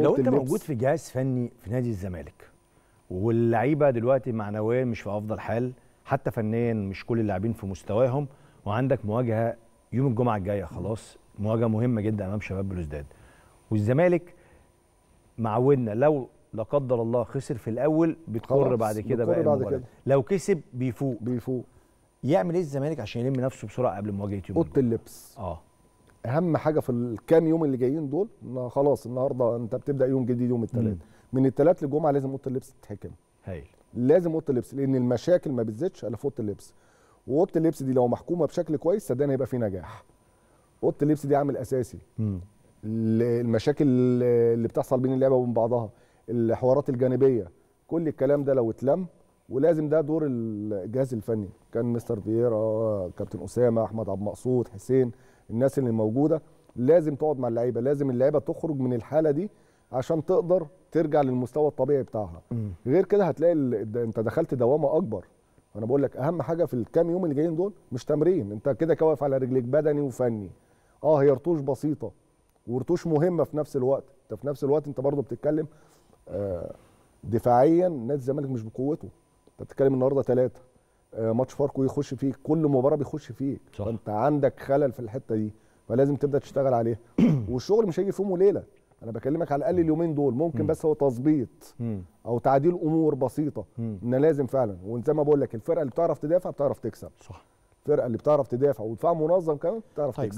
لو انت موجود في جهاز فني في نادي الزمالك واللعيبه دلوقتي معنويا مش في افضل حال حتى فنيا مش كل اللاعبين في مستواهم وعندك مواجهه يوم الجمعه الجايه خلاص مواجهه مهمه جدا امام شباب بلوزداد والزمالك معودنا لو لا قدر الله خسر في الاول بتقر بعد كده بقى بعد كده. لو كسب بيفوق بيفوق يعمل ايه الزمالك عشان يلم نفسه بسرعه قبل مواجهه يوم اوضه اللبس اه اهم حاجه في الكام يوم اللي جايين دول ان خلاص النهارده انت بتبدا يوم جديد يوم الثلاث من الثلاث للجمعه لازم اوضه اللبس تتحكم هايل لازم اوضه اللبس لان المشاكل ما بتزيدش الا في اوضه اللبس واوضه اللبس دي لو محكومه بشكل كويس صدقني هيبقى في نجاح اوضه اللبس دي عامل اساسي مم. المشاكل اللي بتحصل بين اللعبه وبين بعضها الحوارات الجانبيه كل الكلام ده لو اتلم ولازم ده دور الجهاز الفني كان مستر فييرا كابتن اسامه احمد عبد المقصود حسين الناس اللي موجوده لازم تقعد مع اللعيبه لازم اللعيبه تخرج من الحاله دي عشان تقدر ترجع للمستوى الطبيعي بتاعها م. غير كده هتلاقي ال... انت دخلت دوامه اكبر انا بقول لك اهم حاجه في الكام يوم اللي جايين دول مش تمرين انت كده واقف على رجليك بدني وفني اه هي رتوش بسيطه ورتوش مهمه في نفس الوقت انت في نفس الوقت انت برضه بتتكلم آه دفاعيا نادي الزمالك مش بقوته بتتكلم النهارده ثلاثه آه، ماتش فاركو يخش فيك كل مباراه بيخش فيك صح. فانت عندك خلل في الحته دي فلازم تبدا تشتغل عليها والشغل مش هيجي في يوم وليله انا بكلمك على الاقل اليومين دول ممكن م. بس هو تظبيط او تعديل امور بسيطه ان لازم فعلا وزي ما بقول لك الفرقه اللي بتعرف تدافع بتعرف تكسب صح الفرقه اللي بتعرف تدافع ودفاع منظم كمان بتعرف طيب. تكسب